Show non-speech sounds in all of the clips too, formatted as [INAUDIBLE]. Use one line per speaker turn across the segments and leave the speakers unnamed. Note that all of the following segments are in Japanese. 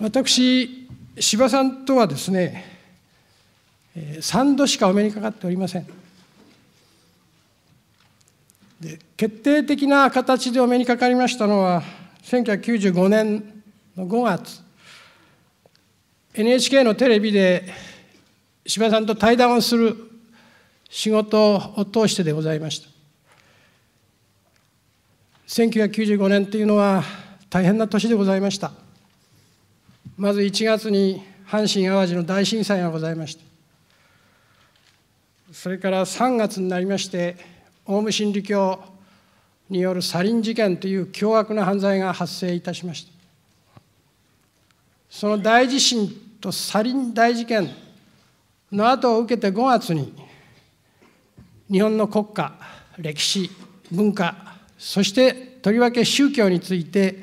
私、司馬さんとはですね、3度しかお目にかかっておりません。で決定的な形でお目にかかりましたのは、1995年の5月、NHK のテレビで司馬さんと対談をする仕事を通してでございました。1995年というのは大変な年でございました。まず1月に阪神・淡路の大震災がございましたそれから3月になりましてオウム真理教によるサリン事件という凶悪な犯罪が発生いたしましたその大地震とサリン大事件の後を受けて5月に日本の国家歴史文化そしてとりわけ宗教について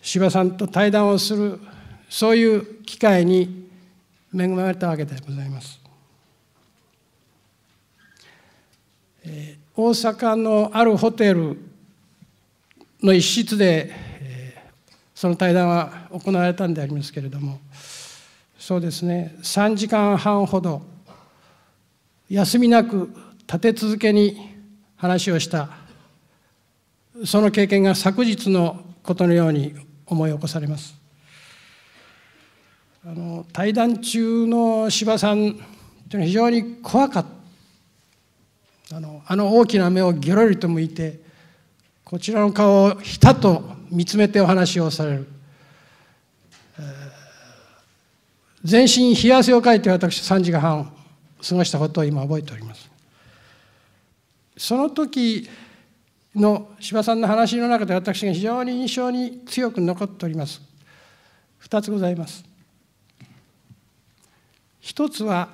司馬さんと対談をするそういう機会に恵まれたわけでございます。大阪のあるホテルの一室で、その対談は行われたんでありますけれどもそうですね3時間半ほど休みなく立て続けに話をしたその経験が昨日のことのように思い起こされます。あの対談中の司馬さんというのは非常に怖かったあのあの大きな目をぎょろりと向いてこちらの顔をひたと見つめてお話をされる、えー、全身冷や汗をかいて私3時間半過ごしたことを今覚えておりますその時の司馬さんの話の中で私が非常に印象に強く残っております2つございます一つは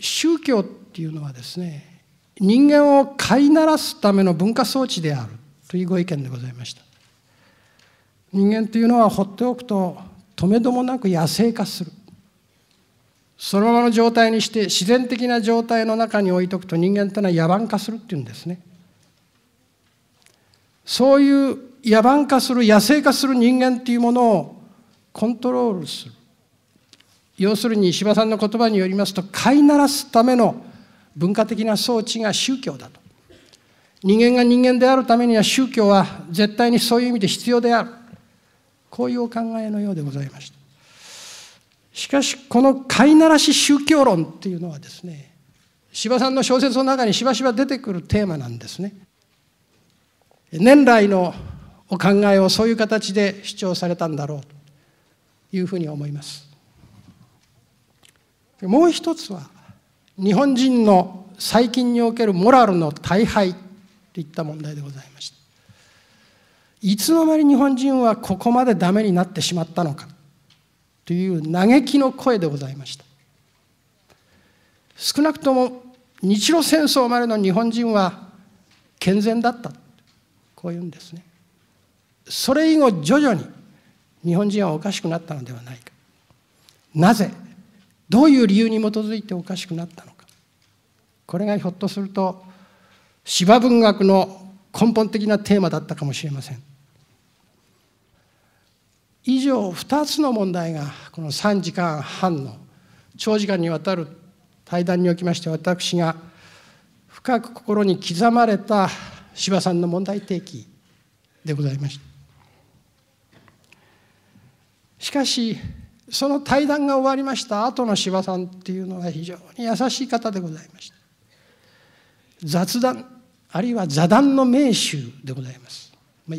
宗教っていうのはですね人間を飼いならすための文化装置であるというご意見でございました人間というのは放っておくと止めどもなく野生化するそのままの状態にして自然的な状態の中に置いとくと人間というのは野蛮化するっていうんですねそういう野蛮化する野生化する人間っていうものをコントロールする要するに石破さんの言葉によりますと飼いならすための文化的な装置が宗教だと人間が人間であるためには宗教は絶対にそういう意味で必要であるこういうお考えのようでございましたしかしこの飼いならし宗教論っていうのはですね司馬さんの小説の中にしばしば出てくるテーマなんですね年来のお考えをそういう形で主張されたんだろうというふうに思いますもう一つは日本人の最近におけるモラルの大敗といった問題でございましたいつの間に日本人はここまでダメになってしまったのかという嘆きの声でございました少なくとも日露戦争までの日本人は健全だったこういうんですねそれ以後徐々に日本人はおかしくなったのではないかなぜどういう理由に基づいておかしくなったのかこれがひょっとすると芝文学の根本的なテーマだったかもしれません以上2つの問題がこの3時間半の長時間にわたる対談におきまして私が深く心に刻まれた司馬さんの問題提起でございましたしかしその対談が終わりました後の司馬さんっていうのは非常に優しい方でございました雑談あるいは座談の名手でございます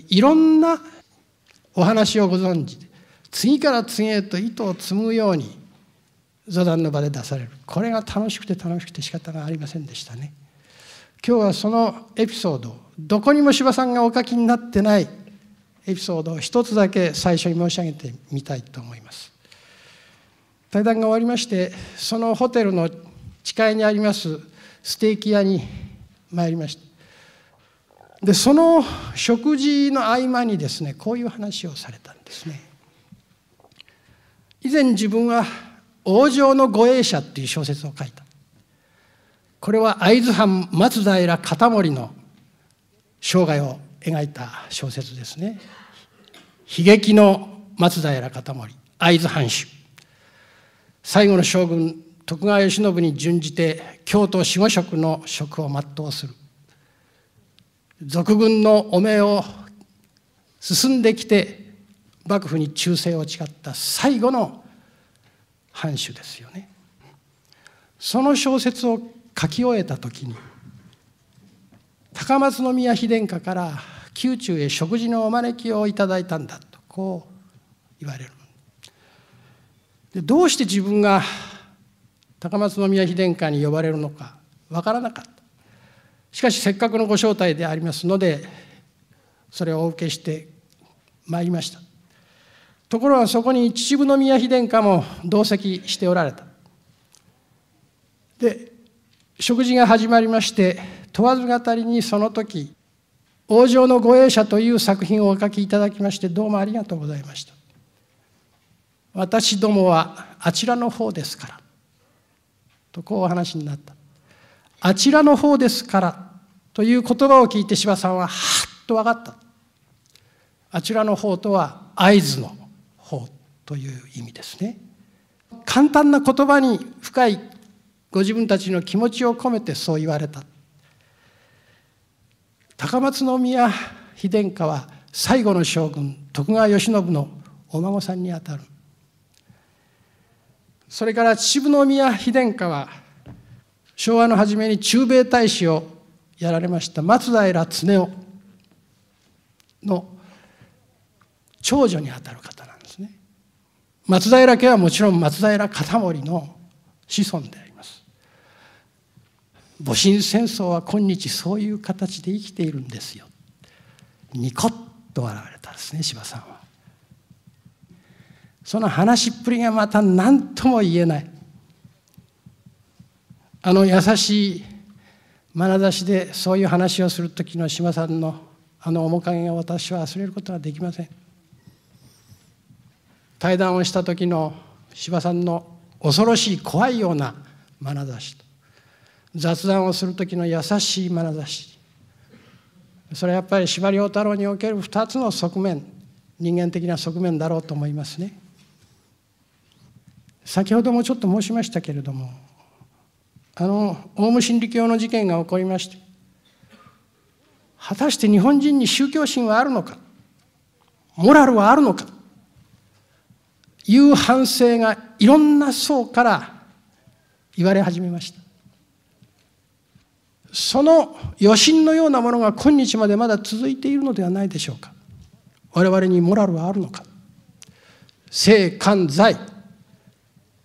いろんなお話をご存知で次から次へと糸を紡ぐように座談の場で出されるこれが楽しくて楽しくて仕方がありませんでしたね今日はそのエピソードどこにも司馬さんがお書きになってないエピソードを一つだけ最初に申し上げてみたいと思います対談が終わりましてそのホテルの地下にありますステーキ屋に参りましたでその食事の合間にですねこういう話をされたんですね以前自分は「王城の護衛者」っていう小説を書いたこれは会津藩松平片森の生涯を描いた小説ですね悲劇の松平片森会津藩主最後の将軍徳川慶喜に準じて京都守護職の職を全うする俗軍の汚名を進んできて幕府に忠誠を誓った最後の藩主ですよねその小説を書き終えた時に高松宮妃殿下から宮中へ食事のお招きをいただいたんだとこう言われるでどうして自分が高松宮妃殿下に呼ばれるのかわからなかったしかしせっかくのご招待でありますのでそれをお受けしてまいりましたところがそこに秩父宮妃殿下も同席しておられたで食事が始まりまして問わず語りにその時「往生の護衛者」という作品をお書きいただきましてどうもありがとうございました私どもはあちらの方ですから」とこうお話になった「あちらの方ですから」という言葉を聞いて柴さんははっと分かったあちらの方とは合図の方という意味ですね簡単な言葉に深いご自分たちの気持ちを込めてそう言われた高松宮妃殿下は最後の将軍徳川慶喜のお孫さんにあたるそれから秩父宮妃殿下は昭和の初めに駐米大使をやられました松平恒雄の長女にあたる方なんですね松平家はもちろん松平片森の子孫であります戊辰戦争は今日そういう形で生きているんですよニコッと笑われたですね司馬さんはその話っぷりがまた何とも言えないあの優しい眼差しでそういう話をする時の島さんのあの面影を私は忘れることはできません対談をした時の司馬さんの恐ろしい怖いような眼差しと雑談をする時の優しい眼差しそれはやっぱり司馬太郎における2つの側面人間的な側面だろうと思いますね。先ほどもちょっと申しましたけれどもあのオウム真理教の事件が起こりまして果たして日本人に宗教心はあるのかモラルはあるのかいう反省がいろんな層から言われ始めましたその余震のようなものが今日までまだ続いているのではないでしょうか我々にモラルはあるのか性官罪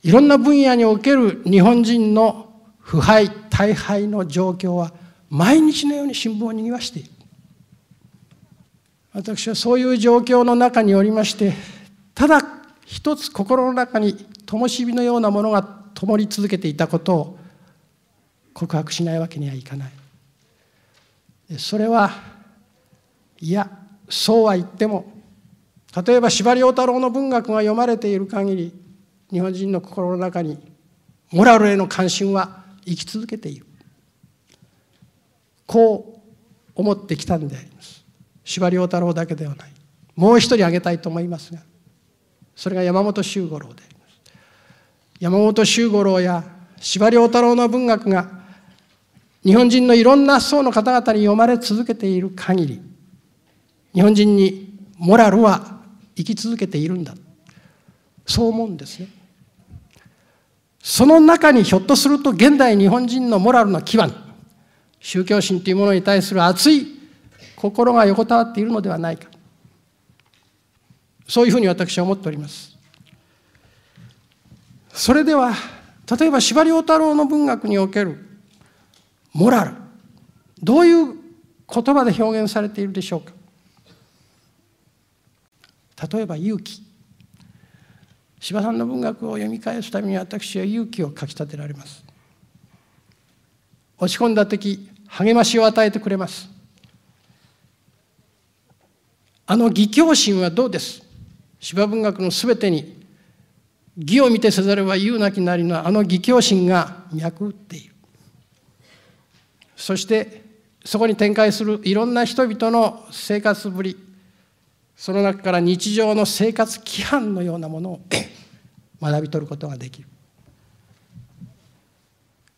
いろんな分野における日本人の腐敗大敗の状況は毎日のように新聞をにわしている私はそういう状況の中におりましてただ一つ心の中に灯火のようなものが灯り続けていたことを告白しないわけにはいかないそれはいやそうは言っても例えば司馬太郎の文学が読まれている限り日本人の心の中にモラルへの関心は生き続けているこう思ってきたんであります司馬太郎だけではないもう一人挙げたいと思いますがそれが山本周五郎であります山本周五郎や司馬太郎の文学が日本人のいろんな層の方々に読まれ続けている限り日本人にモラルは生き続けているんだそう思うんですねその中にひょっとすると現代日本人のモラルの基盤、宗教心というものに対する熱い心が横たわっているのではないか。そういうふうに私は思っております。それでは、例えば司馬太郎の文学におけるモラル、どういう言葉で表現されているでしょうか。例えば勇気。司馬さんの文学を読み返すために私は勇気をかきたてられます落ち込んだ時励ましを与えてくれますあの義教心はどうです司馬文学のすべてに義を見てせざるは言うなきなりのあの義教心が脈打っているそしてそこに展開するいろんな人々の生活ぶりその中から日常の生活規範のようなものを学び取ることができる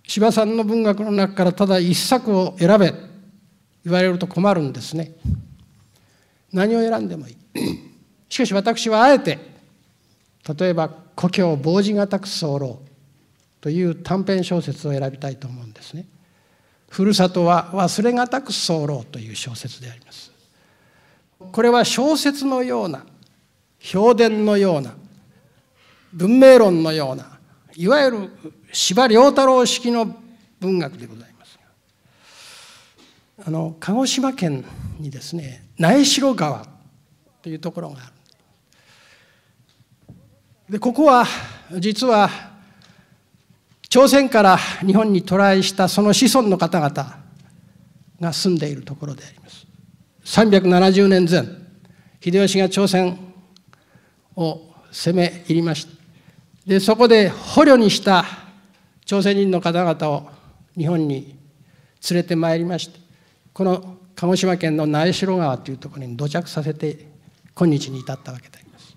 司馬さんの文学の中からただ一作を選べ言われると困るんですね何を選んでもいい [CLEARS THROAT] しかし私はあえて例えば「故郷防じがたく候」という短編小説を選びたいと思うんですね。ふるさとは忘れがたく候という小説であります。これは小説のような評伝のような文明論のようないわゆる司馬遼太郎式の文学でございますあの鹿児島県にですね苗代川というところがあるでここは実は朝鮮から日本に渡来したその子孫の方々が住んでいるところであります370年前秀吉が朝鮮を攻め入りましたでそこで捕虜にした朝鮮人の方々を日本に連れてまいりましてこの鹿児島県の苗代川というところに土着させて今日に至ったわけであります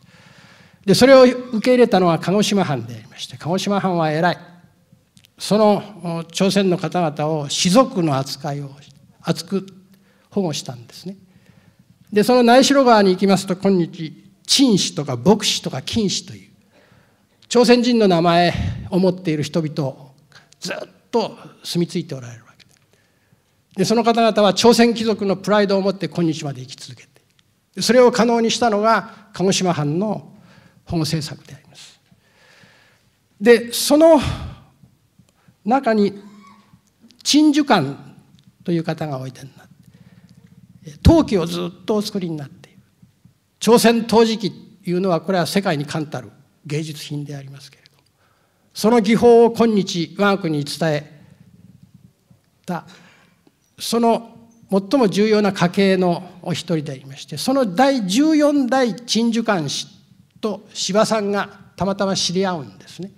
でそれを受け入れたのは鹿児島藩でありまして鹿児島藩は偉いその朝鮮の方々を士族の扱いを厚く保護したんですねでその苗代川に行きますと今日陳氏とか牧師とか金氏という朝鮮人の名前を持っている人々ずっと住み着いておられるわけでその方々は朝鮮貴族のプライドを持って今日まで生き続けてそれを可能にしたのが鹿児島藩の保護政策でありますでその中に陳寿館という方がおいでになって陶器をずっとお作りになっている朝鮮陶磁器というのはこれは世界に冠たる芸術品でありますけれどその技法を今日我が国に伝えたその最も重要な家系のお一人でありましてその第14代陳寿館氏と司馬さんがたまたま知り合うんですね。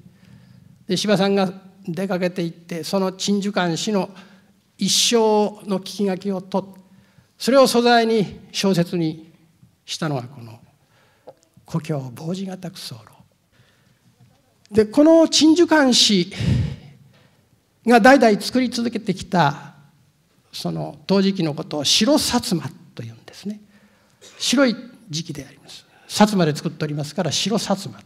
で司馬さんが出かけていってその陳寿館氏の一生の聞き書きを取ってそれを素材に小説にしたのがこの「故郷傍事型草路」。でこの鎮守監視が代々作り続けてきたその陶磁器のことを白薩摩というんですね白い磁器であります薩摩で作っておりますから白薩摩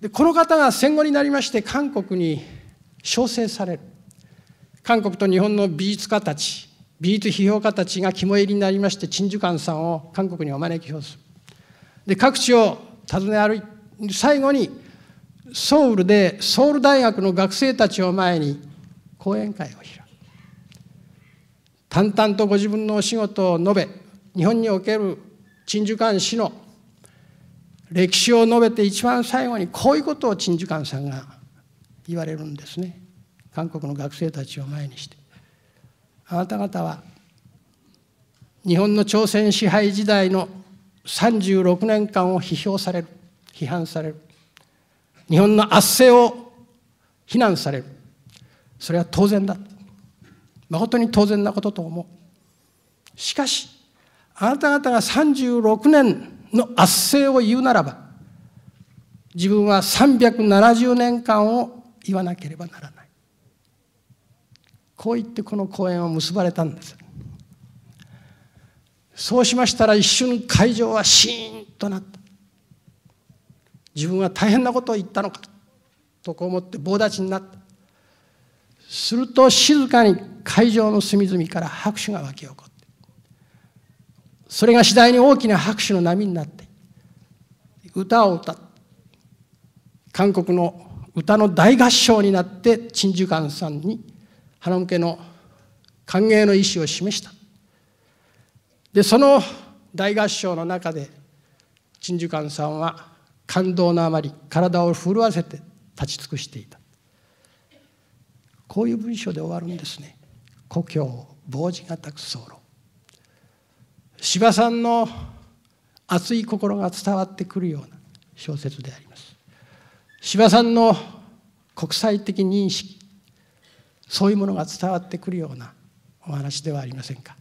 でこの方が戦後になりまして韓国に招請される韓国と日本の美術家たち美術批評家たちが肝入りになりまして鎮守館さんを韓国にお招きをするで各地を訪ね歩い最後にソウルでソウル大学の学生たちを前に講演会を開く淡々とご自分のお仕事を述べ日本における陳寿館氏の歴史を述べて一番最後にこういうことを陳寿館さんが言われるんですね韓国の学生たちを前にして。あなた方は日本の朝鮮支配時代の36年間を批評される批判される日本の圧政を非難されるそれは当然だ誠に当然なことと思うしかしあなた方が36年の圧政を言うならば自分は370年間を言わなければならないこう言ってこの講演を結ばれたんですそうしましたら一瞬会場はシーンとなった自分は大変なことを言ったのかとこう思って棒立ちになったすると静かに会場の隅々から拍手が沸き起こってそれが次第に大きな拍手の波になって歌を歌って韓国の歌の大合唱になって陳寿館さんに花向けの歓迎の意思を示したでその大合唱の中で陳寿館さんは感動のあまり体を震わせて立ち尽くしていたこういう文章で終わるんですね故郷傍事がたく路」司馬さんの熱い心が伝わってくるような小説であります司馬さんの国際的認識そういうものが伝わってくるようなお話ではありませんか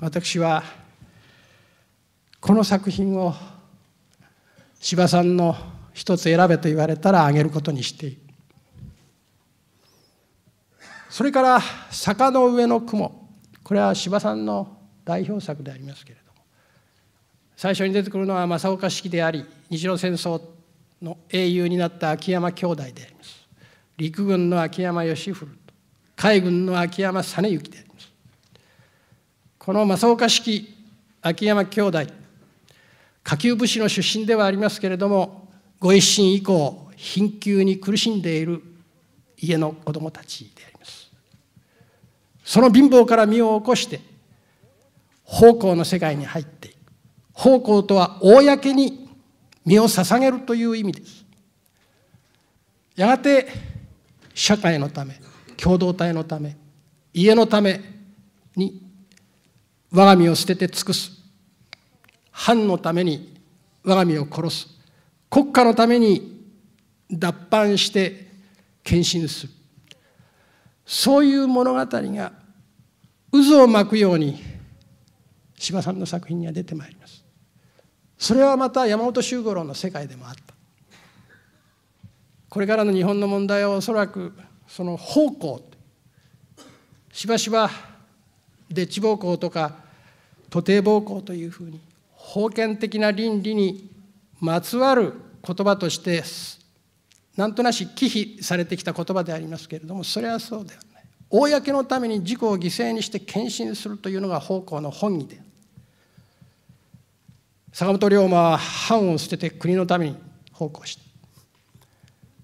私はこの作品を司馬さんの一つ選べと言われたらあげることにしているそれから「坂の上の雲」これは司馬さんの代表作でありますけれども最初に出てくるのは正岡式であり日露戦争の英雄になった秋山兄弟であります陸軍の秋山義古と海軍の秋山実行でありますこの正岡式秋山兄弟下級武士の出身ではありますけれどもご一心以降貧窮に苦しんでいる家の子どもたちでありますその貧乏から身を起こして奉公の世界に入っていく奉公とは公に身を捧げるという意味ですやがて社会のため共同体のため家のために我が身を捨てて尽くす藩のために我が身を殺す国家のために脱藩して献身するそういう物語が渦を巻くように司馬さんの作品には出てまいりますそれはまた山本周五郎の世界でもあったこれからの日本の問題はおそらくその方向しばしばでっち暴行とか徒弟暴行というふうに封建的な倫理にまつわる言葉としてなんとなし忌避されてきた言葉でありますけれどもそれはそうではない公のために自己を犠牲にして献身するというのが奉公の本義で坂本龍馬は藩を捨てて国のために奉公した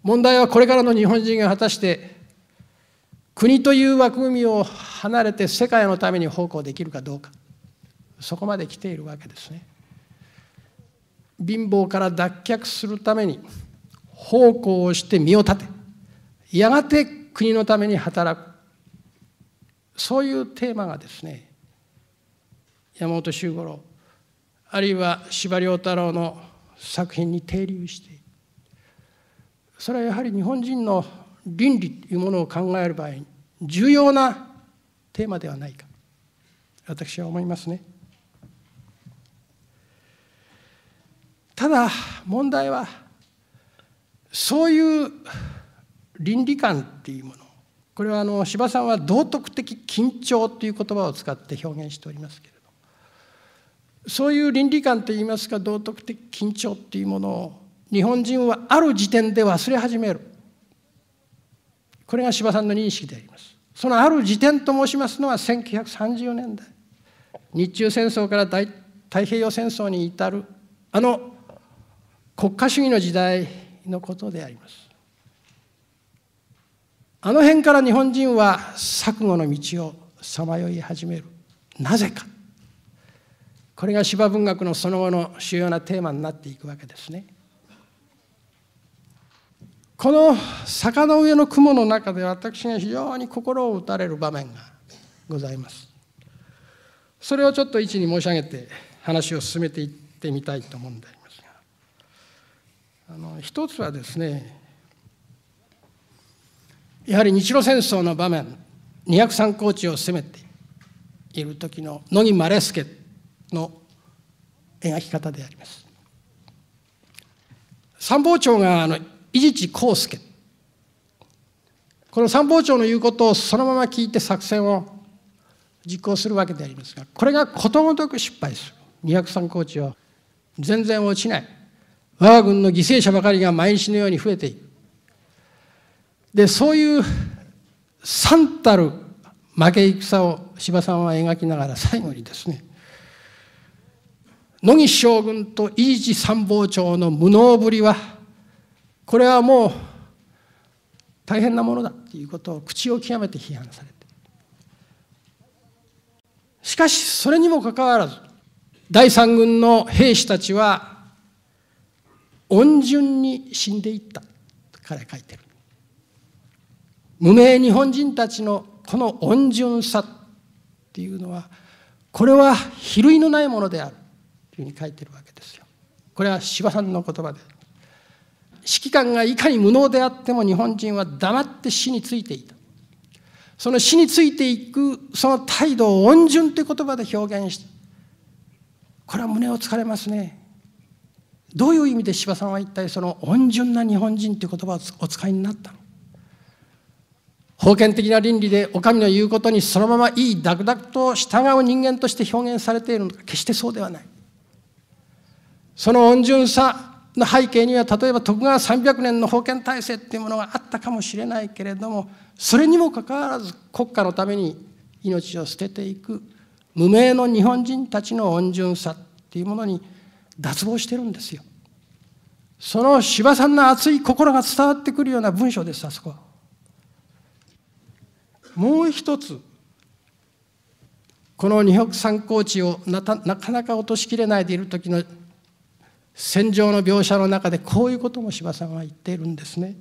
問題はこれからの日本人が果たして国という枠組みを離れて世界のために奉公できるかどうかそこまで来ているわけですね貧乏から脱却するために奉公をして身を立てやがて国のために働くそういうテーマがですね山本周五郎あるいは司馬太郎の作品に停留してそれはやはり日本人の倫理というものを考える場合重要なテーマではないか私は思いますね。ただ問題はそういう倫理観っていうものこれはあの司馬さんは道徳的緊張という言葉を使って表現しておりますけれどそういう倫理観といいますか道徳的緊張っていうものを日本人はある時点で忘れ始めるこれが司馬さんの認識でありますそのある時点と申しますのは1930年代日中戦争から大太平洋戦争に至るあの国家主義の時代のことであります。あの辺から日本人は錯誤の道をさまよい始める。なぜか。これが芝文学のその後の主要なテーマになっていくわけですね。この坂の上の雲の中で私が非常に心を打たれる場面がございます。それをちょっと一に申し上げて話を進めていってみたいと思うんです。あの一つはですねやはり日露戦争の場面203高地を攻めている時の乃木稀助の描き方であります。参謀長があの伊地知康介この参謀長の言うことをそのまま聞いて作戦を実行するわけでありますがこれがことごとく失敗する203高地は全然落ちない我が軍の犠牲者ばかりが毎日のように増えていく。で、そういう惨たる負け戦を司馬さんは描きながら最後にですね、野木将軍と伊地参謀長の無能ぶりは、これはもう大変なものだということを口を極めて批判されてしかしそれにもかかわらず第三軍の兵士たちは恩順に死んでいった彼は書いてる無名日本人たちのこの恩順さっていうのはこれは比類のないものであるというふうに書いてるわけですよこれは司馬さんの言葉で指揮官がいかに無能であっても日本人は黙って死についていたその死についていくその態度を恩順という言葉で表現したこれは胸をつかれますねどういう意味で司馬さんは一体その温順な日本人という言葉をお使いになったの封建的な倫理でお上の言うことにそのままいいダクダクと従う人間として表現されているのか決してそうではないその温順さの背景には例えば徳川300年の封建体制っていうものがあったかもしれないけれどもそれにもかかわらず国家のために命を捨てていく無名の日本人たちの温順さっていうものに脱帽してるんですよその司馬さんの熱い心が伝わってくるような文章ですあそこはもう一つこの二百三高地をなかなか落としきれないでいる時の戦場の描写の中でこういうことも司馬さんは言っているんですね。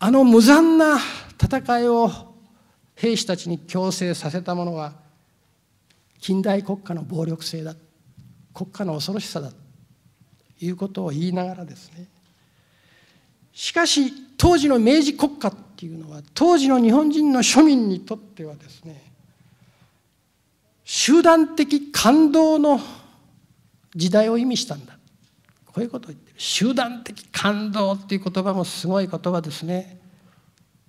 あの無残な戦いを兵士たちに強制させたものは近代国家の暴力性だ国家の恐ろしさだということを言いながらですねしかし当時の明治国家っていうのは当時の日本人の庶民にとってはですね集団的感動の時代を意味したんだこういうことを言ってる集団的感動っていう言葉もすごい言葉ですね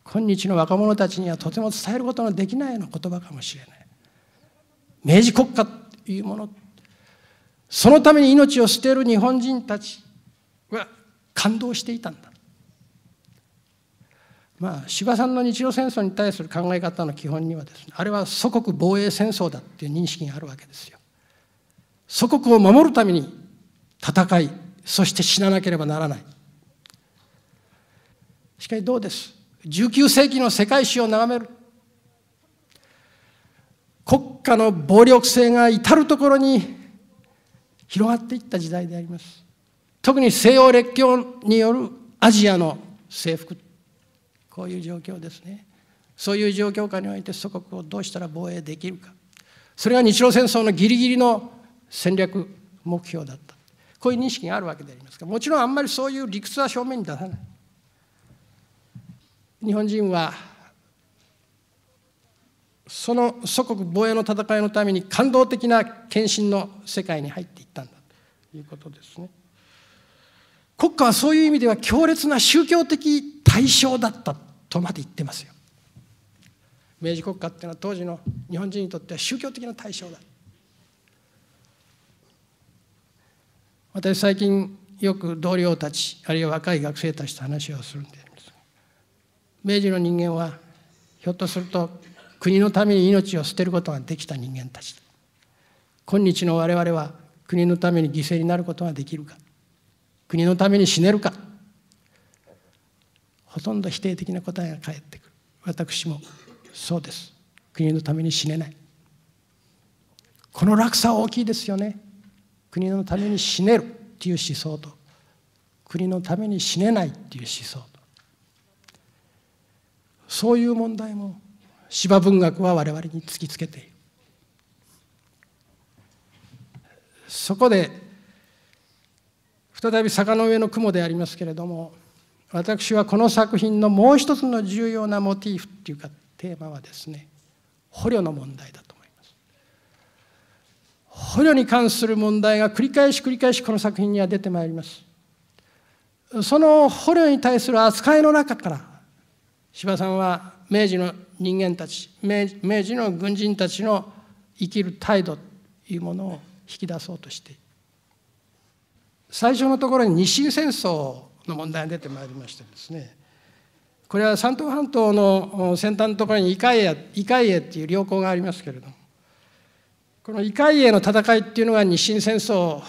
今日の若者たちにはとても伝えることのできないような言葉かもしれない明治国家というものそのために命を捨てる日本人たちは感動していたんだまあ司馬さんの日露戦争に対する考え方の基本にはですねあれは祖国防衛戦争だっていう認識があるわけですよ祖国を守るために戦いそして死ななければならないしかしどうです19世紀の世界史を眺める国家の暴力性が至る所に広がっていった時代であります特に西洋列強によるアジアの征服こういう状況ですねそういう状況下において祖国をどうしたら防衛できるかそれが日露戦争のギリギリの戦略目標だったこういう認識があるわけでありますがもちろんあんまりそういう理屈は正面に出さない日本人はその祖国防衛の戦いのために感動的な献身の世界に入っていったんだということですね。国家はそういう意味では強烈な宗教的対象だったとまで言ってますよ。明治国家っていうのは当時の日本人にとっては宗教的な対象だ。私最近よく同僚たちあるいは若い学生たちと話をするんです明治の人間はひょっとすると国のために命を捨てることができた人間たち今日の我々は国のために犠牲になることができるか国のために死ねるかほとんど否定的な答えが返ってくる私もそうです国のために死ねないこの落差大きいですよね国のために死ねるっていう思想と国のために死ねないっていう思想とそういう問題も芝文学は我々に突きつけているそこで再び坂の上の雲でありますけれども私はこの作品のもう一つの重要なモティーフっていうかテーマはですね捕虜の問題だと思います捕虜に関する問題が繰り返し繰り返しこの作品には出てまいりますその捕虜に対する扱いの中から司馬さんは明治の人間たち明治の軍人たちの生きる態度というものを引き出そうとして最初のところに日清戦争の問題が出てまいりましてですねこれは山東半島の先端のところにイカイエっていう良好がありますけれどもこのイカイの戦いっていうのが日清戦争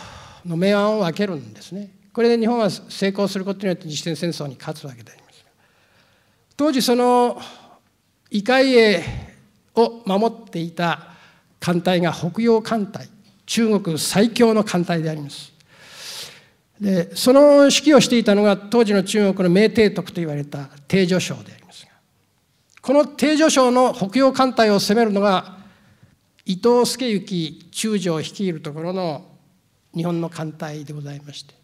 の明暗を分けるんですねこれで日本は成功することによって日清戦争に勝つわけであります当時その異界営を守っていた艦隊が北洋艦隊中国最強の艦隊でありますでその指揮をしていたのが当時の中国の明帝徳と言われた帝女将でありますがこの帝女将の北洋艦隊を攻めるのが伊藤助行中将を率いるところの日本の艦隊でございまして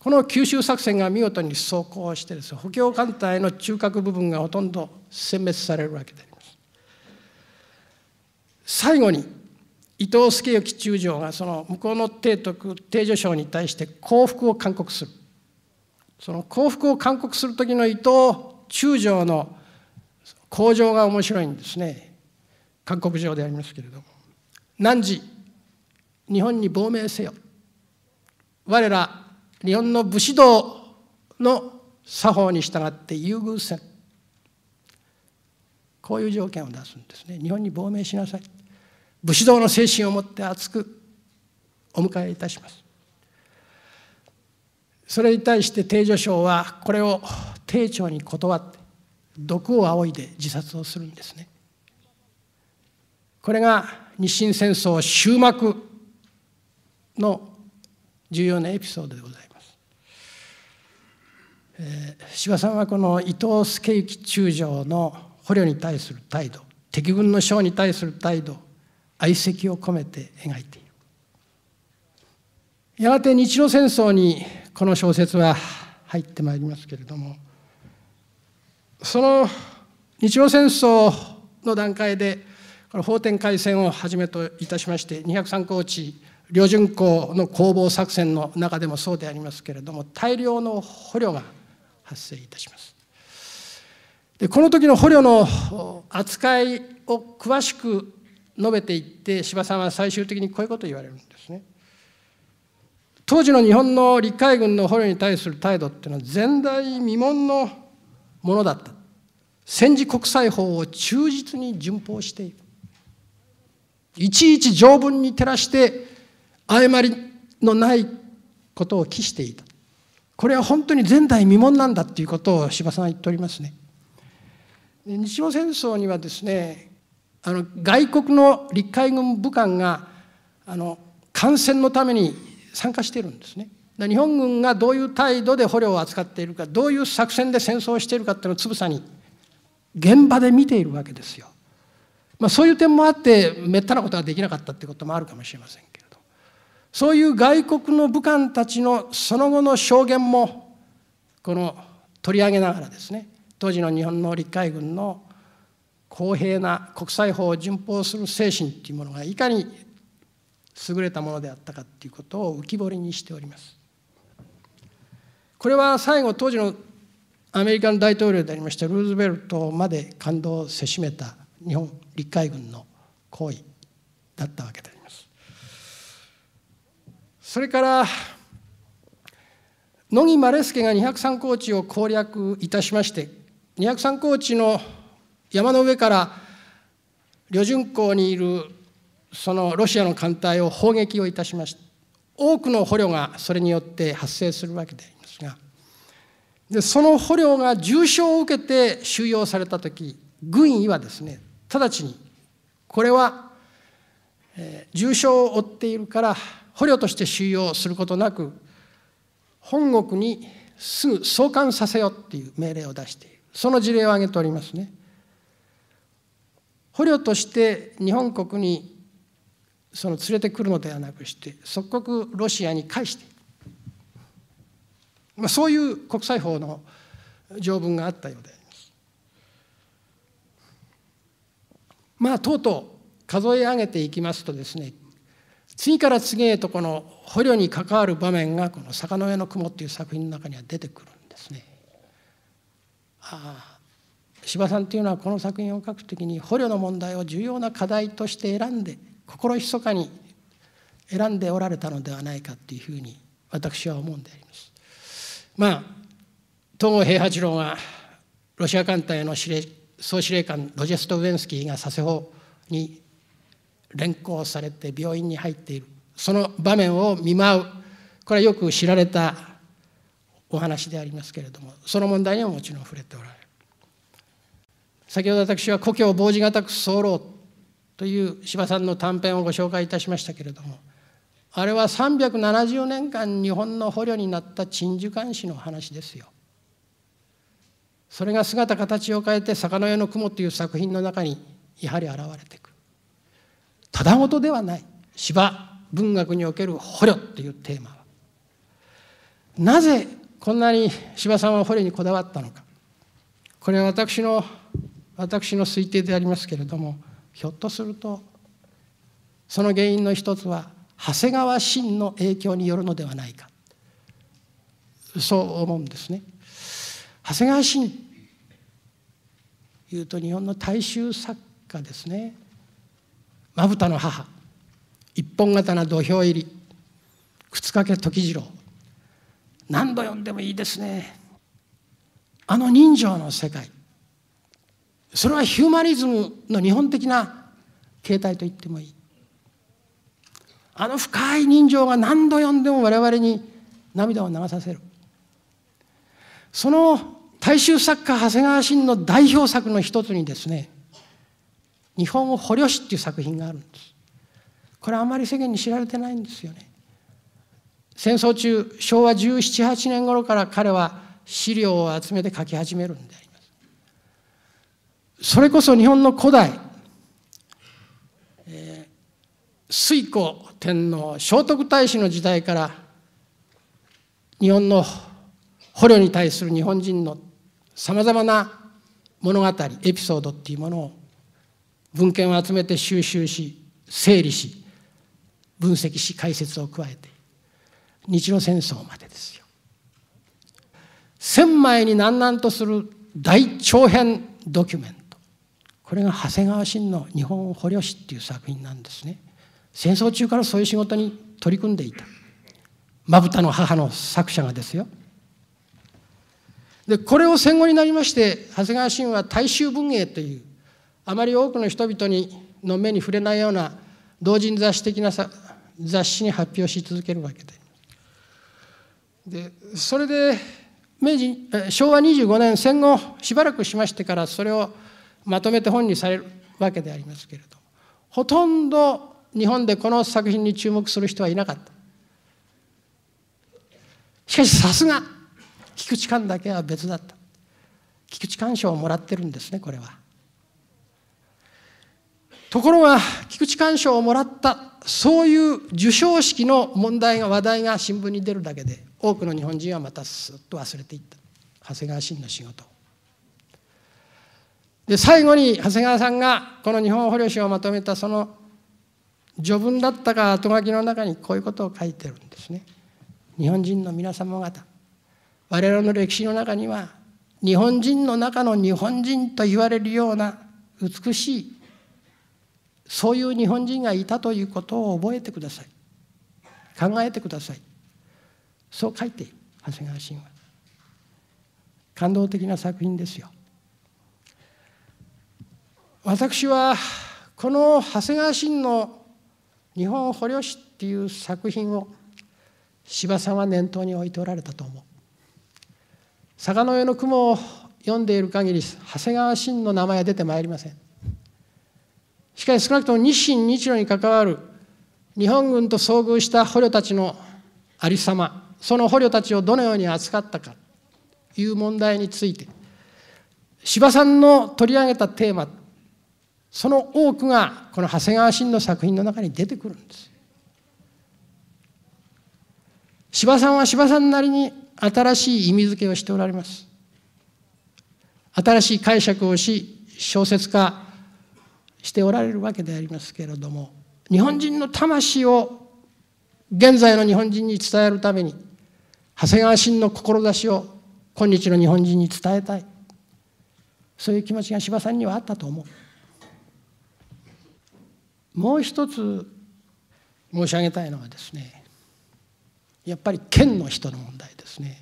この九州作戦が見事に走行してです、ね、補強艦隊の中核部分がほとんど殲滅されるわけであります最後に伊藤助行中将がその向こうの提督帝女将に対して降伏を勧告するその降伏を勧告する時の伊藤中将の向上が面白いんですね韓国上でありますけれども「汝日本に亡命せよ我ら日本の武士道の作法に従って優遇せんこういう条件を出すんですね日本に亡命しなさい武士道の精神を持って熱くお迎えいたしますそれに対して帝女省はこれを丁重に断って毒を仰いで自殺をするんですねこれが日清戦争終幕の重要なエピソードでございます司馬さんはこの伊藤助行中将の捕虜に対する態度敵軍の将に対する態度相席を込めて描いているやがて日露戦争にこの小説は入ってまいりますけれどもその日露戦争の段階でこの法天開戦をはじめといたしまして203高地両巡港の攻防作戦の中でもそうでありますけれども大量の捕虜が発生いたしますでこの時の捕虜の扱いを詳しく述べていって司馬さんは最終的にこういうことを言われるんですね当時の日本の陸海軍の捕虜に対する態度っていうのは前代未聞のものだった戦時国際法を忠実に順法しているいちいち条文に照らして誤りのないことを期していたこれは本当に前代未聞なんだっていうことを柴馬さんは言っておりますね。日露戦争にはですねあの外国の陸海軍武官があの感染のために参加してるんですね。日本軍がどういう態度で捕虜を扱っているかどういう作戦で戦争をしているかっていうのをつぶさに現場で見ているわけですよ。まあ、そういう点もあってめったなことができなかったってこともあるかもしれませんそういう外国の武官たちのその後の証言もこの取り上げながらですね当時の日本の陸海軍の公平な国際法を順法する精神というものがいかに優れたものであったかということを浮き彫りにしております。これは最後当時のアメリカの大統領でありましたルーズベルトまで感動をせしめた日本陸海軍の行為だったわけであります。それから乃木稀助が203高地を攻略いたしまして203高地の山の上から旅順港にいるそのロシアの艦隊を砲撃をいたしました多くの捕虜がそれによって発生するわけでありますがでその捕虜が重傷を受けて収容された時軍医はですね直ちにこれは、えー、重傷を負っているから捕虜として収容することなく本国にすぐ送還させよっていう命令を出しているその事例を挙げておりますね捕虜として日本国にその連れてくるのではなくして即刻ロシアに返してまあ、そういう国際法の条文があったようでありますまあとうとう数え上げていきますとですね次から次へとこの捕虜に関わる場面がこの「坂の上の雲」っていう作品の中には出てくるんですね。ああ司馬さんというのはこの作品を書くときに捕虜の問題を重要な課題として選んで心ひそかに選んでおられたのではないかというふうに私は思うんであります。まあ東郷平八郎がロシア艦隊の司令総司令官ロジェスト・ウェンスキーが佐世保に連行されて病院に入っているその場面を見舞うこれはよく知られたお話でありますけれどもその問題にももちろん触れておられる先ほど私は「故郷傍がたく候という司馬さんの短編をご紹介いたしましたけれどもあれは370年間日本の捕虜になった鎮守監視の話ですよ。それが姿形を変えて「坂の上の雲」という作品の中にやはり現れてただごとではない芝文学における捕虜というテーマはなぜこんなに司馬さんは捕虜にこだわったのかこれは私の私の推定でありますけれどもひょっとするとその原因の一つは長谷川真の影響によるのではないかそう思うんですね。長谷川真いうと日本の大衆作家ですねまぶたの母一本刀土俵入り靴掛時次郎何度読んでもいいですねあの人情の世界それはヒューマニズムの日本的な形態と言ってもいいあの深い人情が何度読んでも我々に涙を流させるその大衆作家長谷川慎の代表作の一つにですね「日本を捕虜史」っていう作品があるんですこれあまり世間に知られてないんですよね戦争中昭和1718年頃から彼は資料を集めて書き始めるんでありますそれこそ日本の古代、え水古天皇聖徳太子の時代から日本の捕虜に対する日本人のさまざまな物語エピソードっていうものを文献を集めて収集し整理し分析し解説を加えて日露戦争までですよ。千枚に難々とする大長編ドキュメントこれが長谷川真の「日本を捕虜史」っていう作品なんですね。戦争中からそういう仕事に取り組んでいたまぶたの母の作者がですよ。でこれを戦後になりまして長谷川真は大衆文芸というあまり多くの人々にの目に触れないような同人雑誌的な雑誌に発表し続けるわけででそれで明治昭和25年戦後しばらくしましてからそれをまとめて本にされるわけでありますけれどほとんど日本でこの作品に注目する人はいなかったしかしさすが菊池寛だけは別だった菊池寛賞をもらってるんですねこれはところが菊池寛賞をもらったそういう授賞式の問題が話題が新聞に出るだけで多くの日本人はまたすっと忘れていった長谷川真の仕事で最後に長谷川さんがこの日本捕虜史をまとめたその序文だったか後書きの中にこういうことを書いてるんですね。日本人の皆様方我々の歴史の中には日本人の中の日本人と言われるような美しいそういう日本人がいたということを覚えてください考えてくださいそう書いている長谷川慎は感動的な作品ですよ私はこの長谷川慎の「日本捕虜史」っていう作品を司馬さんは念頭に置いておられたと思う「坂の上の雲」を読んでいる限り長谷川慎の名前は出てまいりませんしかし少なくとも日清日露に関わる日本軍と遭遇した捕虜たちのありさまその捕虜たちをどのように扱ったかという問題について司馬さんの取り上げたテーマその多くがこの長谷川真の作品の中に出てくるんです司馬さんは司馬さんなりに新しい意味づけをしておられます新しい解釈をし小説家しておられるわけでありますけれども日本人の魂を現在の日本人に伝えるために長谷川新の志を今日の日本人に伝えたいそういう気持ちが司馬さんにはあったと思う。もう一つ申し上げたいのはですねやっぱり剣の人の問題ですね。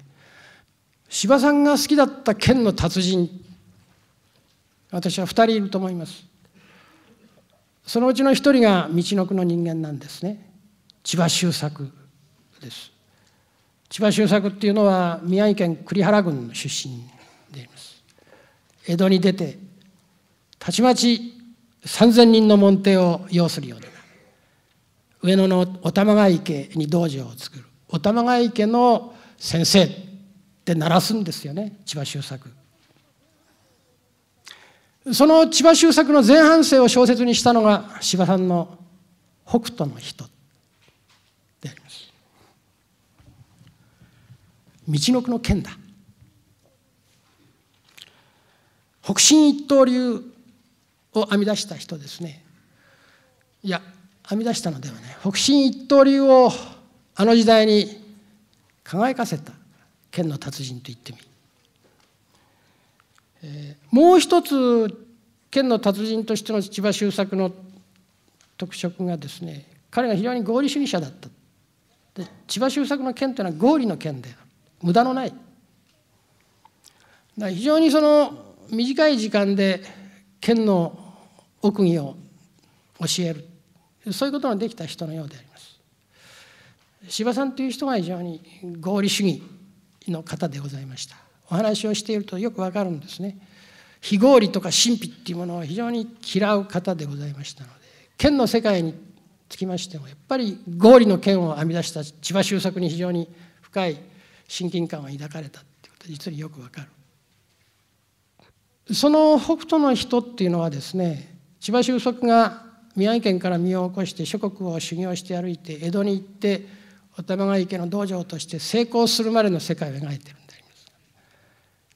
司馬さんが好きだった剣の達人私は2人いると思います。そのうちの一人が道のくの人間なんですね千葉周作です千葉周作っていうのは宮城県栗原郡の出身でいます江戸に出てたちまち3,000人の門弟を要するようになる上野のお玉川池に道場を作るお玉川池の先生って鳴らすんですよね千葉周作その千葉周作の前半生を小説にしたのが司馬さんの「北斗の人」であります。道のくの剣だ。北進一刀流を編み出した人ですね。いや編み出したのではない北進一刀流をあの時代に輝かせた剣の達人と言ってみる。えー、もう一つ県の達人としての千葉周作の特色がですね彼が非常に合理主義者だったで千葉周作の県というのは合理の県である無駄のないだ非常にその短い時間で県の奥義を教えるそういうことのできた人のようであります司馬さんという人が非常に合理主義の方でございましたお話をしているとよくわかるんですね非合理とか神秘っていうものを非常に嫌う方でございましたので剣の世界につきましてもやっぱり合理の剣を編み出した千葉修作に非常に深い親近感を抱かれたってこと実によくわかるその北斗の人っていうのはですね千葉修作が宮城県から身を起こして諸国を修行して歩いて江戸に行ってお玉川池の道場として成功するまでの世界を描いてる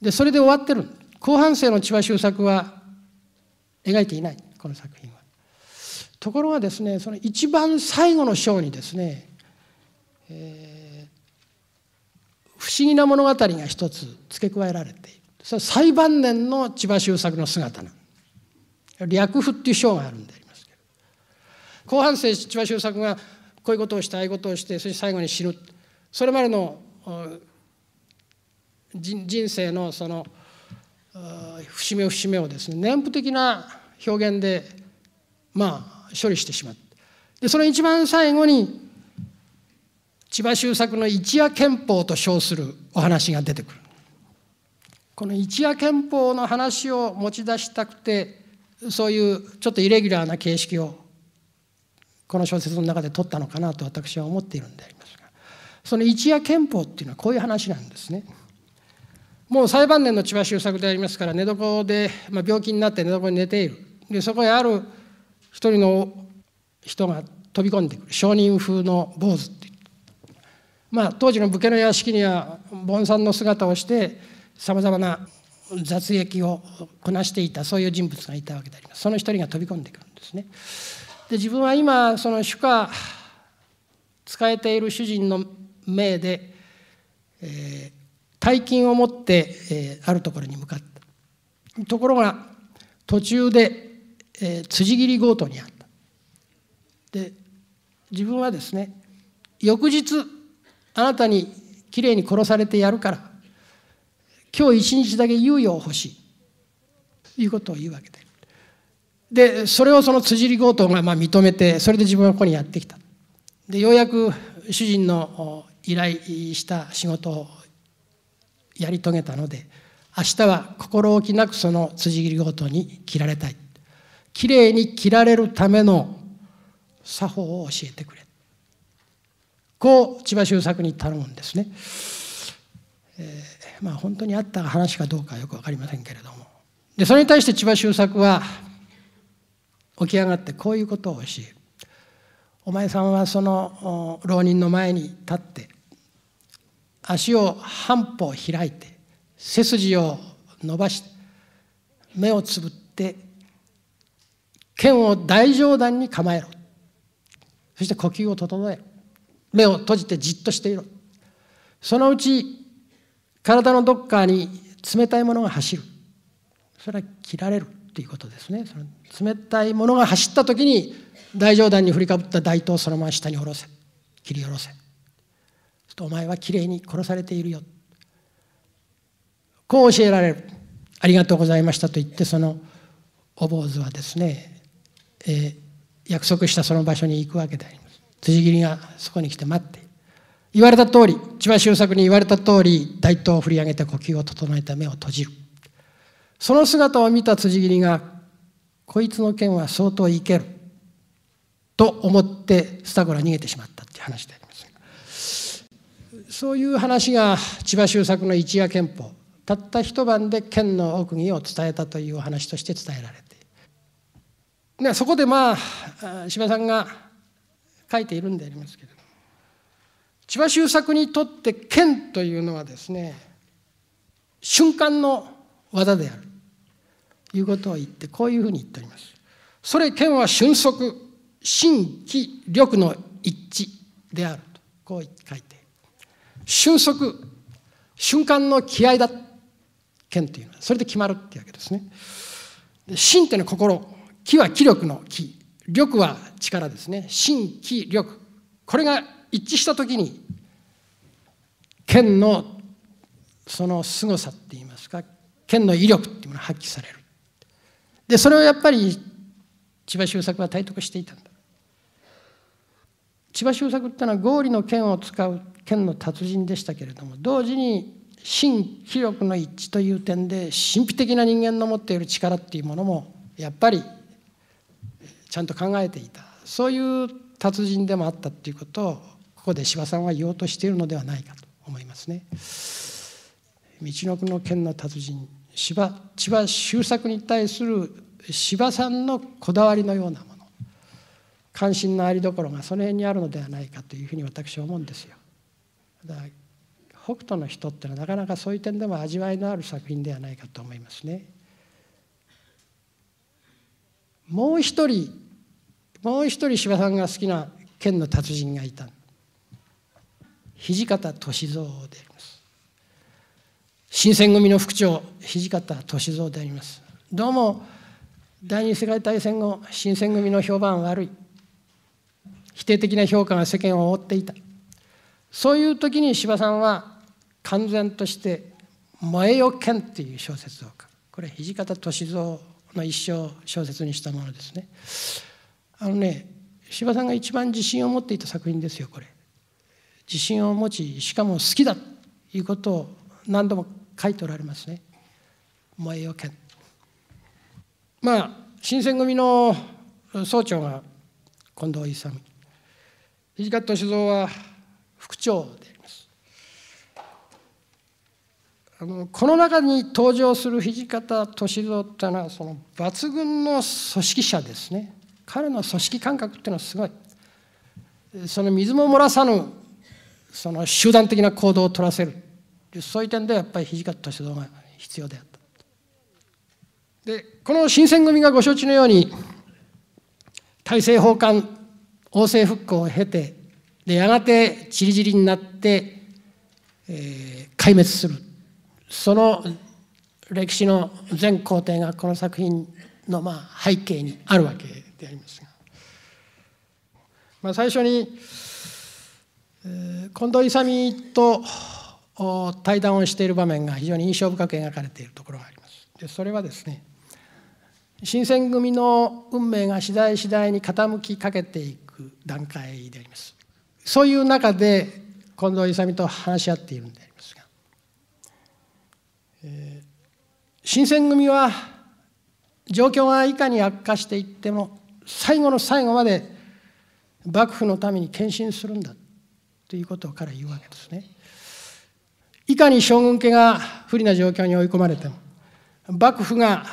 で、それで終わってる。後半生の千葉周作は描いていない、この作品は。ところがですね、その一番最後の章にですね、えー、不思議な物語が一つ付け加えられている。それは最晩年の千葉周作の姿なん略譜っていう章があるんでありますけど。後半生千葉周作がこういうことをしてああいうことをしてそして最後に死ぬそれまでの人生のその節目節目をですね念譜的な表現でまあ処理してしまってでその一番最後に千葉周作の一夜憲法と称するお話が出てくるこの一夜憲法の話を持ち出したくてそういうちょっとイレギュラーな形式をこの小説の中で取ったのかなと私は思っているんでありますがその一夜憲法っていうのはこういう話なんですね。もう最晩年の千葉周作でありますから寝床で、まあ、病気になって寝床に寝ているでそこへある一人の人が飛び込んでくる商人風の坊主ってまあ当時の武家の屋敷には盆んの姿をしてさまざまな雑役をこなしていたそういう人物がいたわけでありますその一人が飛び込んでくるんですね。で自分は今その主家使えている主人の命で、えー、大金を持って、えー、あるところに向かったところが途中で、えー、辻斬り強盗にあったで自分はですね翌日あなたにきれいに殺されてやるから今日一日だけ猶予を欲しいいうことを言うわけででそれをその辻り強盗がまあ認めてそれで自分はここにやってきたでようやく主人の依頼した仕事をやり遂げたので明日は心置きなくその辻斬りごとに切られたいきれいに切られるための作法を教えてくれこう千葉周作に頼むんですね、えー、まあ本当にあった話かどうかよく分かりませんけれどもでそれに対して千葉周作は起き上がってこういうことを教えお前さんはその浪人の前に立って足を半歩開いて背筋を伸ばして目をつぶって剣を大上段に構えろそして呼吸を整えろ目を閉じてじっとしていろそのうち体のどっかに冷たいものが走るそれは切られるということですねその冷たいものが走った時に大上段に振りかぶった大刀をそのまま下に下ろせ切り下ろせすとお前はきれいに殺されているよこう教えられるありがとうございましたと言ってそのお坊主はですね、えー、約束したその場所に行くわけであります辻斬りがそこに来て待って言われた通り千葉周作に言われた通り大刀を振り上げて呼吸を整えた目を閉じるその姿を見た辻斬りが「こいつの剣は相当いける」と思ってスタゴラ逃げてしまったっていう話でそういう話が千葉周作の一夜憲法たった一晩で県の奥義を伝えたという話として伝えられてでそこでまあ司馬さんが書いているんでありますけれども千葉周作にとって剣というのはですね瞬間の技であるということを言ってこういうふうに言っております。それ県は瞬足新規力の一致であるとこう書いて収束瞬間の気合だ剣っていうのはそれで決まるっていうわけですね。心っていうのは心気は気力の気力は力ですね心気力これが一致した時に剣のその凄さっていいますか剣の威力っていうものが発揮されるでそれをやっぱり千葉周作は体得していたんだ千葉周作ってのは合理の剣を使う剣の達人でしたけれども同時に新気力の一致という点で神秘的な人間の持っている力っていうものもやっぱりちゃんと考えていたそういう達人でもあったっていうことをここで司馬さんは言おうとしているのではないかと思いますね。道の国の剣の達人千葉周作に対する司馬さんのこだわりのようなもの関心のありどころがその辺にあるのではないかというふうに私は思うんですよ。だから北斗の人ってのはなかなかそういう点でも味わいのある作品ではないかと思いますね。もう一人もう一人司馬さんが好きな剣の達人がいた土方歳三であります新選組の副長土方歳三でありますどうも第二次世界大戦後新選組の評判悪い否定的な評価が世間を覆っていたそういう時に司馬さんは完全として「燃えよ剣」っていう小説を書くこれ土方歳三の一生小説にしたものですね。あのね司馬さんが一番自信を持っていた作品ですよこれ。自信を持ちしかも好きだということを何度も書いておられますね。燃えよ剣まあ新選組の総長が近藤勇土方酒造は副長でありますあのこの中に登場する土方歳三っていうのはその抜群の組織者ですね彼の組織感覚っていうのはすごいその水も漏らさぬその集団的な行動を取らせるそういう点でやっぱり土方歳三が必要であったでこの新選組がご承知のように大政奉還王政復興を経てでやがてちりぢりになって、えー、壊滅するその歴史の全工程がこの作品のまあ背景にあるわけでありますが、まあ、最初に、えー、近藤勇と対談をしている場面が非常に印象深く描かれているところがあります。でそれはですね新選組の運命が次第次第に傾きかけていく段階でありますそういう中で近藤勇と話し合っているんでありますが、えー、新選組は状況がいかに悪化していっても最後の最後まで幕府のために献身するんだということを彼は言うわけですね。いかに将軍家が不利な状況に追い込まれても幕府が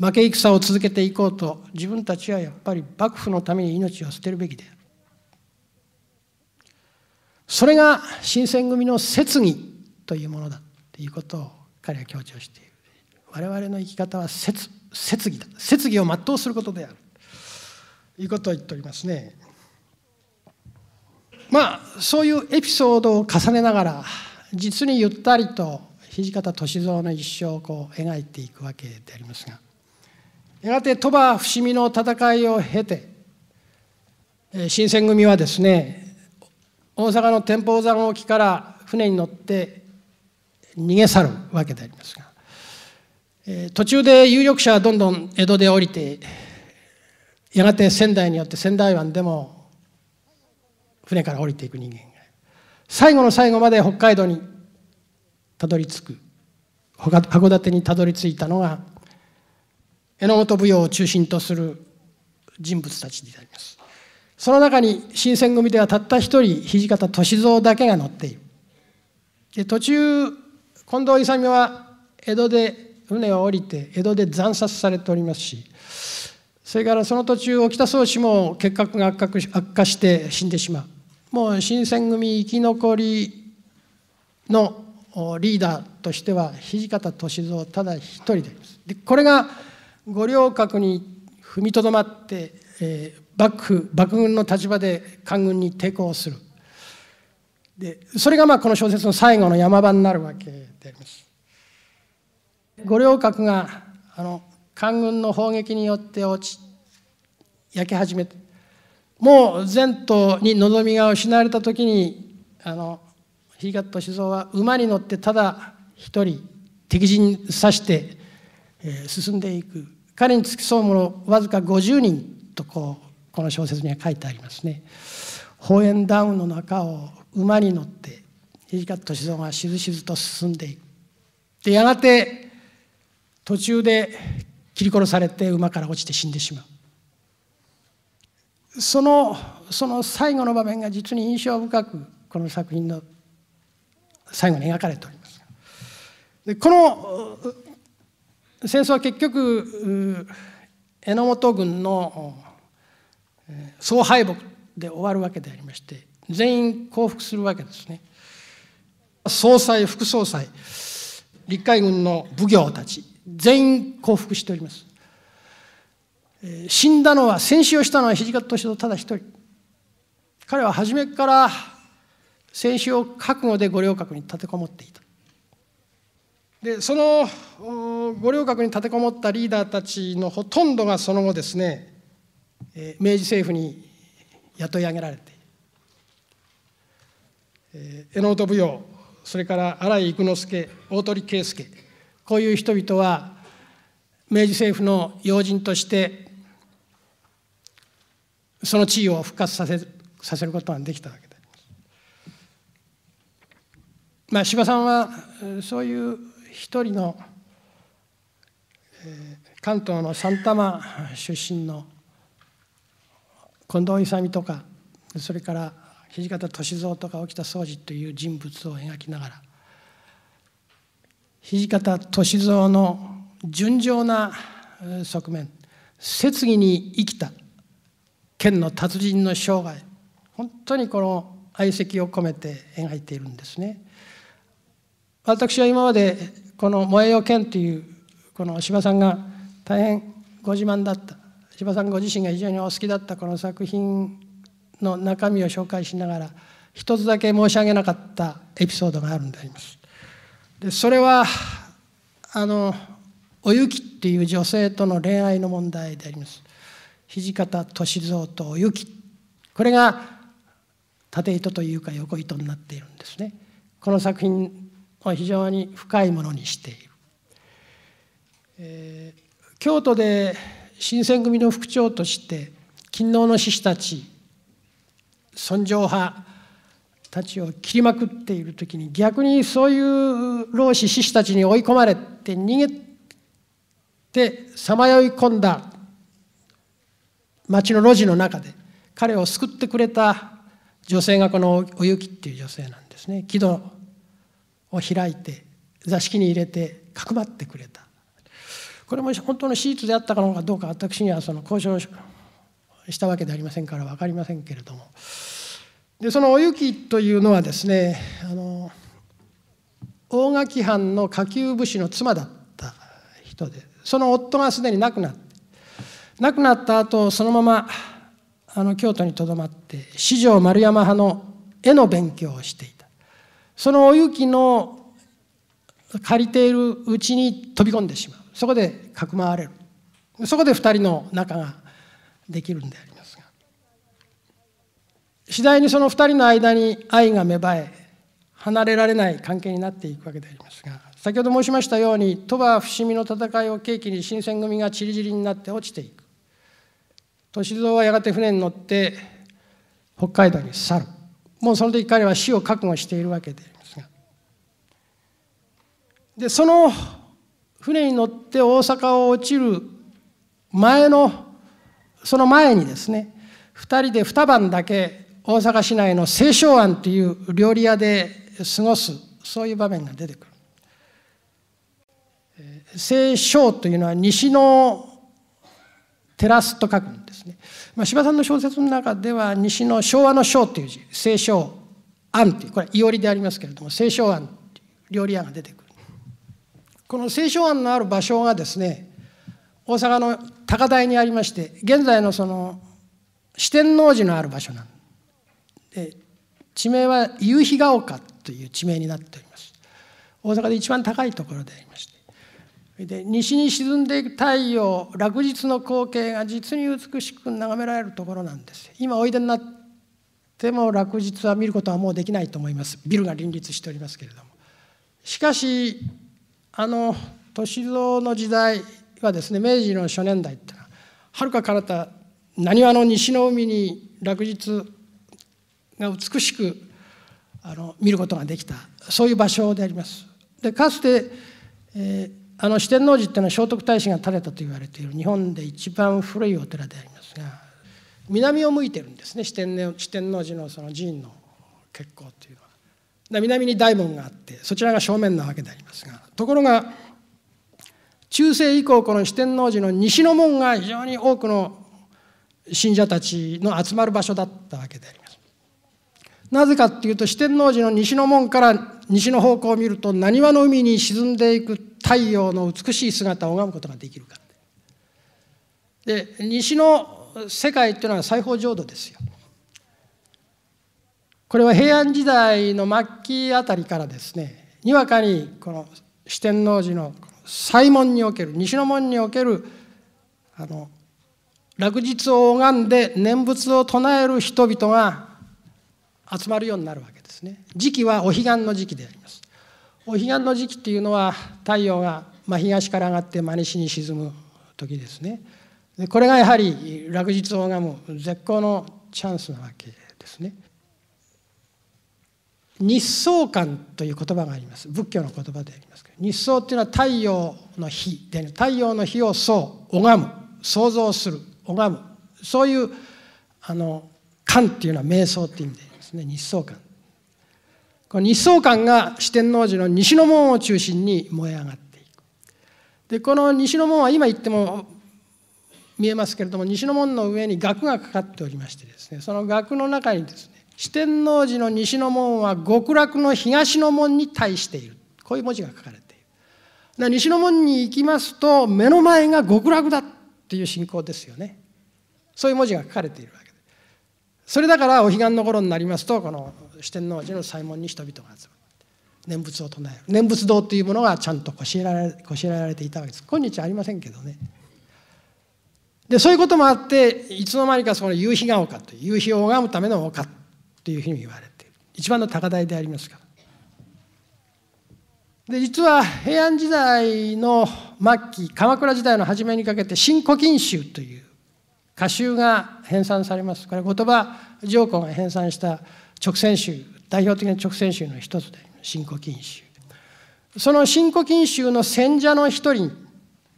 負け戦を続けていこうと自分たちはやっぱり幕府のために命を捨てるべきであるそれが新選組の説義というものだということを彼は強調している我々の生き方は説説義だ説義を全うすることであるということを言っておりますねまあそういうエピソードを重ねながら実にゆったりと土方歳三の一生をこう描いていくわけでありますが。やがて鳥羽伏見の戦いを経て新選組はですね大阪の天保山沖から船に乗って逃げ去るわけでありますが、え途中で有力者はどんどん江戸で降りてやがて仙台によって仙台湾でも船から降りていく人間が最後の最後まで北海道にたどり着く函館にたどり着いたのが榎本舞踊を中心とする人物たちでありますその中に新選組ではたった一人土方歳三だけが乗っているで途中近藤勇は江戸で船を降りて江戸で惨殺されておりますしそれからその途中沖田総司も結核が悪化して死んでしまうもう新選組生き残りのリーダーとしては土方歳三ただ一人であります。でこれが五稜郭に踏みとどまって、えー、幕府幕軍の立場で官軍に抵抗するでそれがまあこの小説の最後の山場になるわけであります。五稜郭があの官軍の砲撃によって落ち焼け始めてもう前途に望みが失われた時にあの比嘉と静雄は馬に乗ってただ一人敵陣に刺して進んでいく彼に付き添う者わずか50人とこうこの小説には書いてありますね。ホエダウンの中を馬に乗って土方歳三がしずしずと進んでいくでやがて途中で切り殺されて馬から落ちて死んでしまうそのその最後の場面が実に印象深くこの作品の最後に描かれておりますでこの戦争は結局榎本軍の総敗北で終わるわけでありまして全員降伏するわけですね総裁副総裁陸海軍の奉行たち全員降伏しております死んだのは戦死をしたのは土方歳三ただ一人彼は初めから戦死を覚悟で五稜郭に立てこもっていたでその五稜郭に立てこもったリーダーたちのほとんどがその後ですね明治政府に雇い上げられて榎本舞踊それから新井育之助大鳥圭介こういう人々は明治政府の要人としてその地位を復活させさせることができたわけでまあ司馬さんはそういう一人の、関東の三玉出身の近藤勇とかそれから土方歳三とか沖田総司という人物を描きながら土方歳三の純情な側面摂義に生きた剣の達人の生涯本当にこの愛席を込めて描いているんですね。私は今までこの「燃えよ剣」というこの司馬さんが大変ご自慢だった司馬さんご自身が非常にお好きだったこの作品の中身を紹介しながら一つだけ申し上げなかったエピソードがあるんであります。でそれはあのおゆきっていう女性との恋愛の問題であります。土方歳三とおゆきこれが縦糸というか横糸になっているんですね。この作品非常に深いものにしている、えー、京都で新選組の副長として勤労の志士たち尊上派たちを切りまくっている時に逆にそういう老子志士たちに追い込まれて逃げてさまよい込んだ町の路地の中で彼を救ってくれた女性がこのおゆきっていう女性なんですね木戸を開いて座敷に入れてかくまってくれたこれも本当の手術であったのかどうか私にはその交渉したわけでありませんから分かりませんけれどもでそのお雪というのはですねあの大垣藩の下級武士の妻だった人でその夫がすでに亡くなって亡くなった後そのままあの京都にとどまって四条丸山派の絵の勉強をしていた。そのお雪の借りているうちに飛び込んでしまうそこでかくまわれるそこで2人の仲ができるんでありますが次第にその2人の間に愛が芽生え離れられない関係になっていくわけでありますが先ほど申しましたように鳥羽伏見の戦いを契機に新選組がちりぢりになって落ちていく歳三はやがて船に乗って北海道に去るもうその時彼は死を覚悟しているわけででその船に乗って大阪を落ちる前のその前にですね2人で2晩だけ大阪市内の清少庵という料理屋で過ごすそういう場面が出てくる。清少というのは西のテラスと書くんですね。まあ、司馬さんの小説の中では西の昭和の章という字清少庵というこれいおりでありますけれども清少庵という料理屋が出てくる。この聖書庵のある場所がですね大阪の高台にありまして現在のその四天王寺のある場所なんで地名は夕日が丘という地名になっております大阪で一番高いところでありましてで西に沈んでいく太陽落日の光景が実に美しく眺められるところなんです今おいでになっても落日は見ることはもうできないと思いますビルが林立しておりますけれどもしかしあの歳三の時代はですね明治の初年代ってのははるか彼方浪速の西の海に落日が美しくあの見ることができたそういう場所であります。でかつて、えー、あの四天王寺っていうのは聖徳太子が建てたと言われている日本で一番古いお寺でありますが南を向いてるんですね四天王寺のその寺院の結構というのは。南に大門があってそちらが正面なわけでありますがところが中世以降この四天王寺の西の門が非常に多くの信者たちの集まる場所だったわけであります。なぜかっていうと四天王寺の西の門から西の方向を見ると何輪の海に沈んでいく太陽の美しい姿を拝むことができるからで西の世界っていうのは西方浄土ですよ。これは平安時代の末期あたりからですねにわかにこの四天王寺の西門における西の門におけるあの落日を拝んで念仏を唱える人々が集まるようになるわけですね時期はお彼岸の時期でありますお彼岸の時期っていうのは太陽が真東から上がって真西に沈む時ですねこれがやはり落日を拝む絶好のチャンスなわけですね日相観という言葉があります仏教の言葉でありますけど日相っていうのは太陽の日で太陽の日をそう拝む想像する拝むそういうあの観っていうのは瞑想っていう意味でありますね日相観この日相観が四天王寺の西の門を中心に燃え上がっていくでこの西の門は今言っても見えますけれども西の門の上に額がかかっておりましてですねその額の中にですね四天王寺の西の門は極楽の東の門に対しているこういう文字が書かれている西の門に行きますと目の前が極楽だっていう信仰ですよねそういう文字が書かれているわけでそれだからお彼岸の頃になりますとこの四天王寺の西門に人々が集まる念仏を唱える念仏堂というものがちゃんとこしられこしられていたわけです今日ありませんけどねでそういうこともあっていつの間にかその夕日が丘という夕日を拝むための丘というふうに言われている一番の高台でありますからで実は平安時代の末期鎌倉時代の初めにかけて「新古今集」という歌集が編纂されますこれ言葉上皇が編纂した直線集代表的な直線集の一つで新古今集その新古今集の選者の一人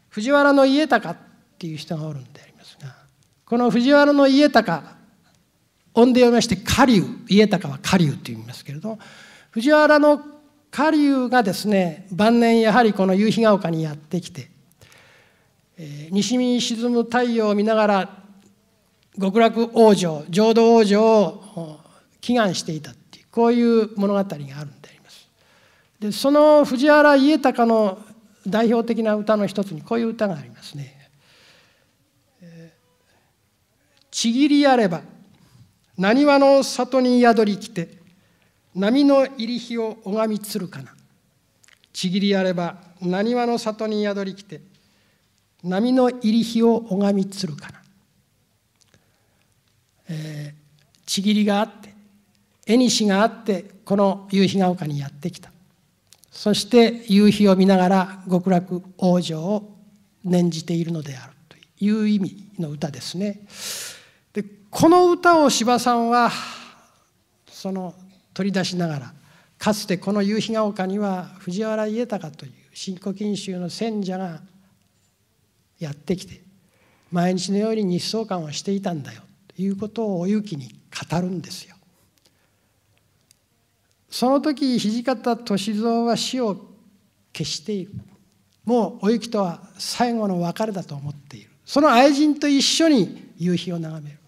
藤原家隆っていう人がおるんでありますがこの藤原家隆音で読みまして狩竜家高は狩竜と言いますけれど藤原の狩竜がですね晩年やはりこの夕日が丘にやってきて、えー、西に沈む太陽を見ながら極楽往生浄土往生を祈願していたっていうこういう物語があるんであります。でその藤原家高の代表的な歌の一つにこういう歌がありますね。ちぎりあれば何わの里に宿り来て波の入り日を拝みつるかなちぎりあれば何わの里に宿り来て波の入り日を拝みつるかな、えー、ちぎりがあって縁しがあってこの夕日が丘にやってきたそして夕日を見ながら極楽往生を念じているのであるという意味の歌ですね。この歌を司馬さんはその取り出しながらかつてこの夕日が丘には藤原家隆という新古今集の選者がやってきて毎日のように日相観をしていたんだよということをおゆきに語るんですよ。その時土方歳三は死を消しているもうおゆきとは最後の別れだと思っているその愛人と一緒に夕日を眺める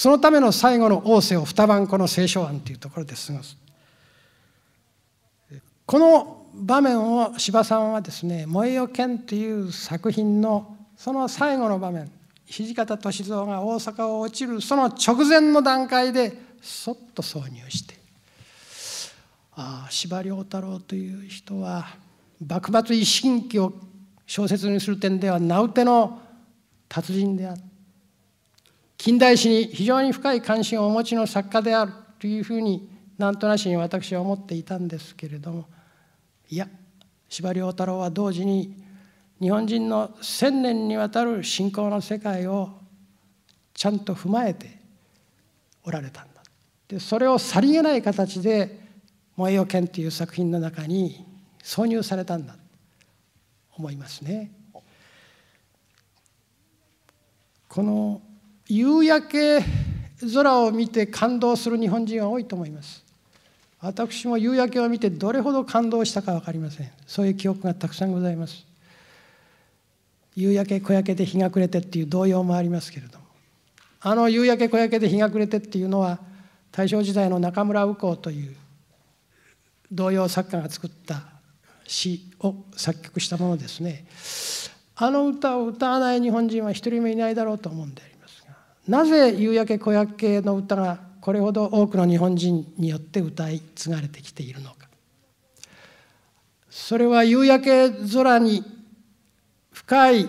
そのための最後の王政を二晩この聖書案というところで過ごす。この場面を司馬さんはですね「燃えよ剣」という作品のその最後の場面土方歳三が大阪を落ちるその直前の段階でそっと挿入してああ司馬遼太郎という人は幕末維新期を小説にする点では名うての達人であった。近代史に非常に深い関心をお持ちの作家であるというふうになんとなしに私は思っていたんですけれどもいや司馬太郎は同時に日本人の1,000年にわたる信仰の世界をちゃんと踏まえておられたんだでそれをさりげない形で「燃えよ剣」という作品の中に挿入されたんだと思いますね。この夕焼け空を見て感動する日本人は多いと思います私も夕焼けを見てどれほど感動したか分かりませんそういう記憶がたくさんございます夕焼け小焼けで日が暮れてっていう動揺もありますけれどもあの夕焼け小焼けで日が暮れてっていうのは大正時代の中村右近という童謡作家が作った詩を作曲したものですねあの歌を歌わない日本人は一人もいないだろうと思うんでなぜ夕焼け小焼けの歌がこれほど多くの日本人によって歌い継がれてきているのかそれは夕焼け空に深い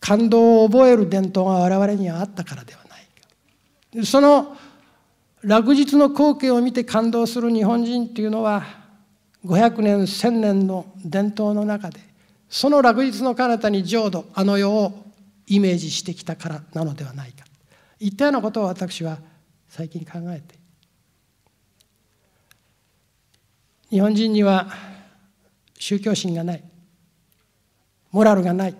感動を覚える伝統が我々にはあったからではないかその落日の光景を見て感動する日本人というのは500年1000年の伝統の中でその落日の彼方に浄土あの世をイメージしてきたからなのではないかいったようなことを私は最近考えて日本人には宗教心がないモラルがない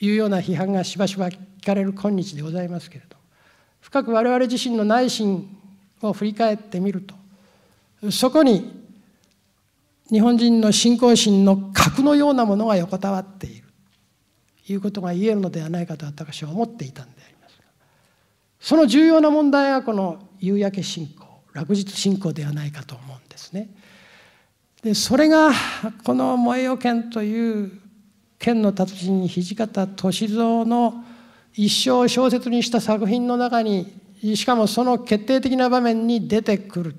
いうような批判がしばしば聞かれる今日でございますけれど深く我々自身の内心を振り返ってみるとそこに日本人の信仰心の核のようなものが横たわっているいうことが言えるのではないかと私は思っていたんでありますがその重要な問題がこの夕焼け信仰落日信仰ではないかと思うんですね。でそれがこの「燃えよ剣」という剣の達人土方歳三の一生を小説にした作品の中にしかもその決定的な場面に出てくる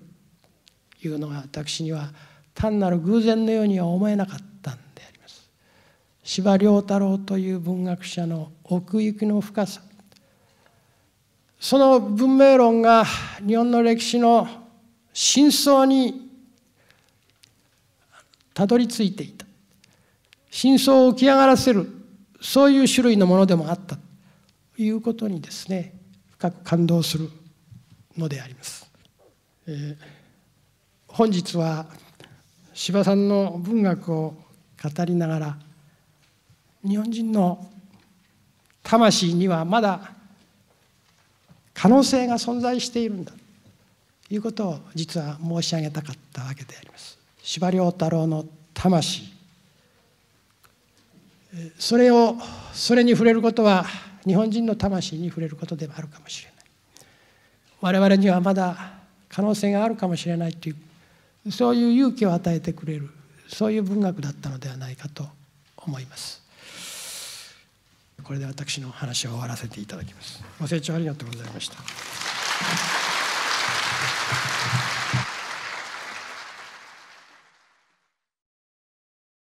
というのが私には単なる偶然のようには思えなかった。司馬遼太郎という文学者の奥行きの深さその文明論が日本の歴史の真相にたどり着いていた真相を浮き上がらせるそういう種類のものでもあったということにですね深く感動するのであります。えー、本日は司馬さんの文学を語りながら日本人の魂にはまだ可能性が存在しているんだということを実は申し上げたかったわけであります。司馬太郎の魂それをそれに触れることは日本人の魂に触れることでもあるかもしれない我々にはまだ可能性があるかもしれないというそういう勇気を与えてくれるそういう文学だったのではないかと思います。これで私の話を終わらせていただきます。ご清聴ありがとうございました。